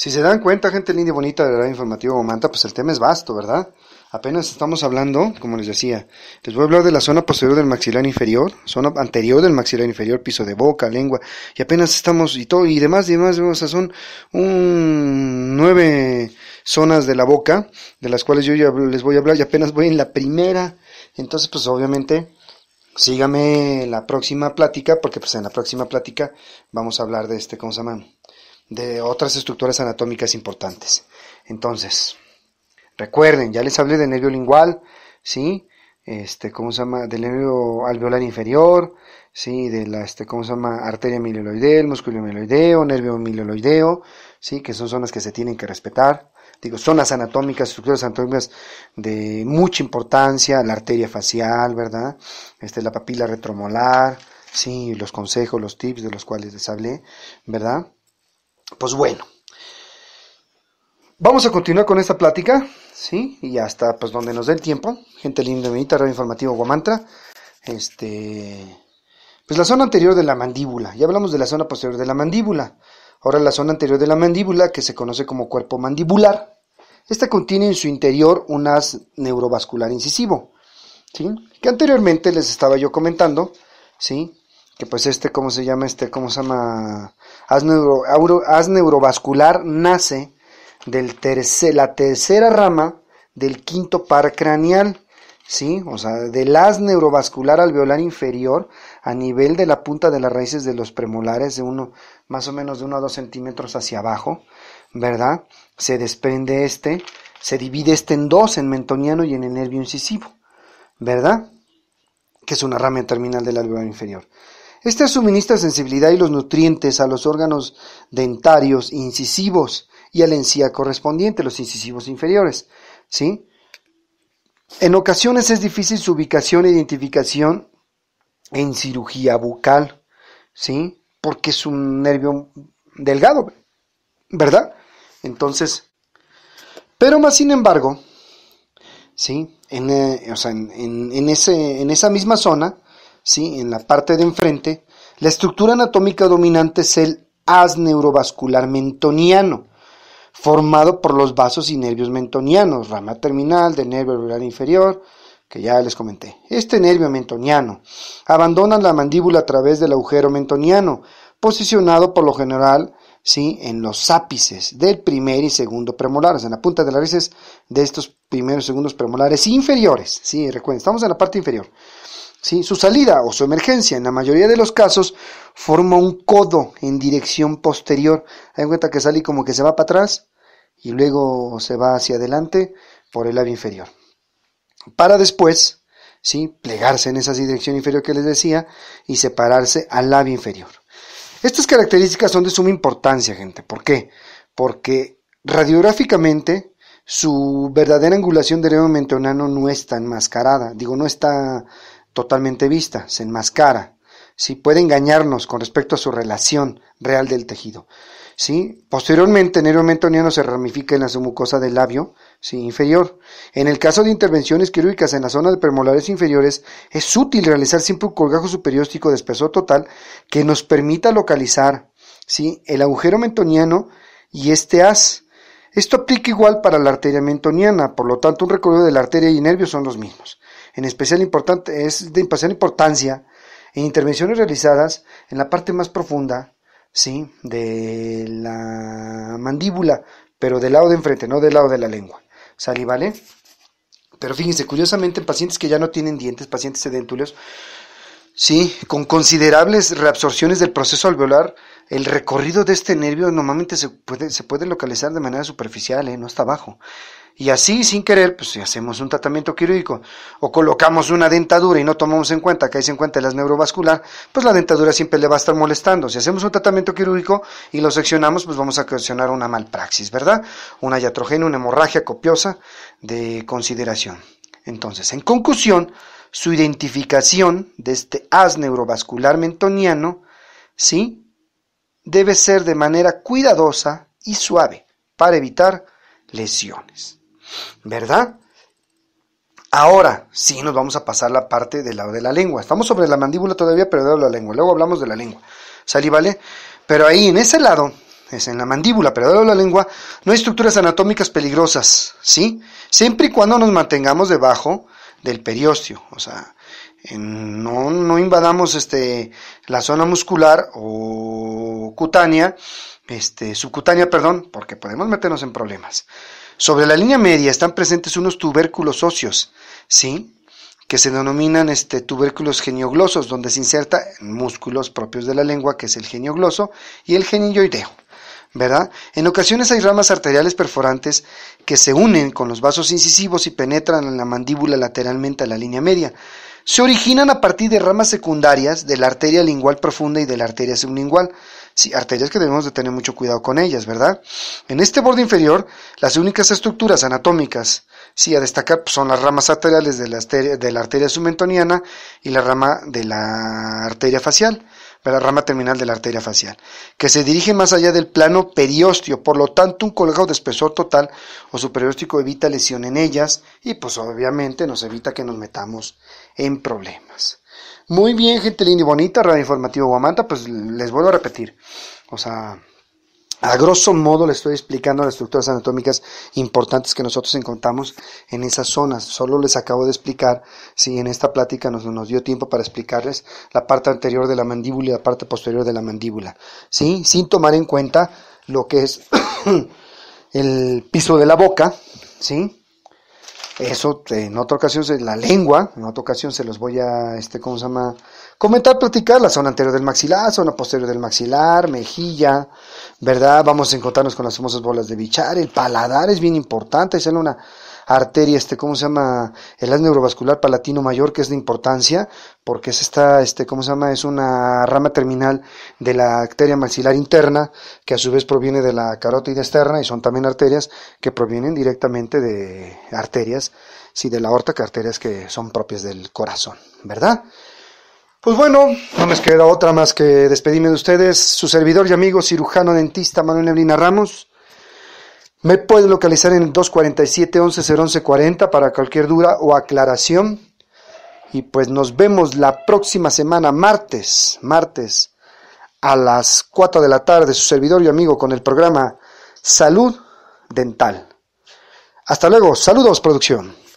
Si se dan cuenta, gente linda y bonita de la Informativo Manta, pues el tema es vasto, ¿verdad? Apenas estamos hablando, como les decía, les voy a hablar de la zona posterior del maxilar inferior, zona anterior del maxilar inferior, piso de boca, lengua, y apenas estamos, y todo, y demás, y demás, o sea, son un nueve zonas de la boca, de las cuales yo ya les voy a hablar, y apenas voy en la primera, entonces pues obviamente sígame la próxima plática, porque pues en la próxima plática vamos a hablar de este, ¿cómo se llama? de otras estructuras anatómicas importantes. Entonces, recuerden, ya les hablé del nervio lingual, ¿sí? Este, ¿cómo se llama? Del nervio alveolar inferior, ¿sí? De la, este, ¿cómo se llama? Arteria el músculo mieloideo, nervio mieloideo, ¿sí? Que son zonas que se tienen que respetar. Digo, zonas anatómicas, estructuras anatómicas de mucha importancia, la arteria facial, ¿verdad? Este, la papila retromolar, sí, los consejos, los tips de los cuales les hablé, ¿verdad? Pues bueno, vamos a continuar con esta plática, ¿sí? Y hasta pues donde nos dé el tiempo. Gente linda, bonita, Radio Informativo Guamantra. Este, pues la zona anterior de la mandíbula. Ya hablamos de la zona posterior de la mandíbula. Ahora la zona anterior de la mandíbula, que se conoce como cuerpo mandibular. Esta contiene en su interior un as neurovascular incisivo, ¿sí? Que anteriormente les estaba yo comentando, ¿sí? que pues este, ¿cómo se llama? Este, ¿cómo se llama? Haz, neurovascular nace de la tercera rama del quinto par craneal, ¿sí? O sea, del as neurovascular alveolar inferior a nivel de la punta de las raíces de los premolares, de uno, más o menos de 1 a 2 centímetros hacia abajo, ¿verdad? Se desprende este, se divide este en dos, en mentoniano y en el nervio incisivo, ¿verdad? Que es una rama terminal del alveolar inferior. Este suministra sensibilidad y los nutrientes a los órganos dentarios incisivos y a la encía correspondiente, los incisivos inferiores. ¿sí? En ocasiones es difícil su ubicación e identificación en cirugía bucal, ¿sí? porque es un nervio delgado, ¿verdad? Entonces, pero más sin embargo, ¿sí? En, eh, en esa misma zona, en la parte de enfrente, la estructura anatómica dominante es el haz neurovascular mentoniano, formado por los vasos y nervios mentonianos, rama terminal del nervio alveolar inferior, que ya les comenté. Este nervio mentoniano abandona la mandíbula a través del agujero mentoniano, posicionado por lo general ¿sí? en los ápices del primer y segundo premolares, en la punta de las raíces de estos primeros y segundos premolares inferiores. ¿sí? Recuerden, estamos en la parte inferior. ¿sí? Su salida o su emergencia, en la mayoría de los casos, forma un codo en dirección posterior. Hay cuenta que sale como que se va para atrás y luego se va hacia adelante por el labio inferior. Para después, ¿sí? Plegarse en esa dirección inferior que les decía y separarse al labio inferior. Estas características son de suma importancia, gente. ¿Por qué? Porque radiográficamente su verdadera angulación del momento no está enmascarada, digo, no está totalmente vista, se enmascara, si puede engañarnos con respecto a su relación real del tejido. ¿sí? Posteriormente, el nervio mentoniano se ramifica en la mucosa del labio inferior. En el caso de intervenciones quirúrgicas en la zona de permolares inferiores, es útil realizar siempre un colgajo superióstico de espesor total que nos permita localizar ¿sí? el agujero mentoniano y este haz. Esto aplica igual para la arteria mentoniana, por lo tanto un recorrido de la arteria y nervios son los mismos especial importante, es de especial importancia en intervenciones realizadas en la parte más profunda, ¿sí? De la mandíbula, pero del lado de enfrente, no del lado de la lengua. ¿Salí, vale? Pero fíjense, curiosamente, en pacientes que ya no tienen dientes, pacientes sedentarios, sí, con considerables reabsorciones del proceso alveolar, el recorrido de este nervio normalmente se puede, localizar de manera superficial, ¿eh? no está abajo. Y así, sin querer, pues si hacemos un tratamiento quirúrgico o colocamos una dentadura y no tomamos en cuenta que hay 50 el las neurovascular, pues la dentadura siempre le va a estar molestando. Si hacemos un tratamiento quirúrgico y lo seccionamos, pues vamos a ocasionar una malpraxis, ¿verdad? Una iatrogenia, una hemorragia copiosa de consideración. Entonces, en conclusión, su identificación de este haz neurovascular mentoniano, ¿sí? Debe ser de manera cuidadosa y suave para evitar lesiones. ¿verdad? Ahora sí nos vamos a pasar la parte del lado de la lengua. Estamos sobre la mandíbula todavía, pero de la lengua. Luego hablamos de la lengua. ¿Salí, vale? Pero ahí en ese lado, es en la mandíbula, pero de la lengua, no hay estructuras anatómicas peligrosas, ¿sí? Siempre y cuando nos mantengamos debajo del periósteo, o sea, no, invadamos este, la zona muscular o cutánea, este, subcutánea, perdón, porque podemos meternos en problemas. Sobre la línea media están presentes unos tubérculos óseos, ¿sí? que se denominan este, tubérculos genioglosos, donde se inserta músculos propios de la lengua, que es el geniogloso y el genioideo. ¿verdad? En ocasiones hay ramas arteriales perforantes que se unen con los vasos incisivos y penetran en la mandíbula lateralmente a la línea media. Se originan a partir de ramas secundarias de la arteria lingual profunda y de la arteria sublingual. Sí, arterias que debemos de tener mucho cuidado con ellas, ¿verdad? En este borde inferior, las únicas estructuras anatómicas, sí, a destacar pues, son las ramas arteriales de la, de la arteria submentoniana y la rama de la arteria facial. Para la rama terminal de la arteria facial, que se dirige más allá del plano periósteo, por lo tanto un colgado de espesor total o superióstico evita lesión en ellas y pues obviamente nos evita que nos metamos en problemas. Muy bien, gente linda y bonita, Radio Informativo Guamanta, pues les vuelvo a repetir, o sea, a grosso modo le estoy explicando las estructuras anatómicas importantes que nosotros encontramos en esas zonas. Solo les acabo de explicar, si en esta plática nos, nos, dio tiempo para explicarles la parte anterior de la mandíbula y la parte posterior de la mandíbula. ¿sí? Sin tomar en cuenta lo que es el piso de la boca, ¿sí? Eso en otra ocasión, la lengua, en otra ocasión se los voy a, este, ¿cómo se llama? Comentar, platicar la zona anterior del maxilar, zona posterior del maxilar, mejilla, ¿verdad? Vamos a encontrarnos con las famosas bolas de bichar, el paladar es bien importante, es en una arteria, este, ¿cómo se llama? El haz neurovascular palatino mayor, que es de importancia, porque es esta, este, ¿cómo se llama? Es una rama terminal de la arteria maxilar interna, que a su vez proviene de la carótida externa, y son también arterias que provienen directamente de arterias, sí, de la aorta, que arterias que son propias del corazón, ¿verdad? Pues bueno, no me queda otra más que despedirme de ustedes, su servidor y amigo cirujano dentista Manuel Neblina Ramos. Me pueden localizar en el 247 11 40 para cualquier duda o aclaración. Y pues nos vemos la próxima semana, martes, martes, a las 4 de la tarde, su servidor y amigo con el programa Salud Dental. Hasta luego, saludos producción.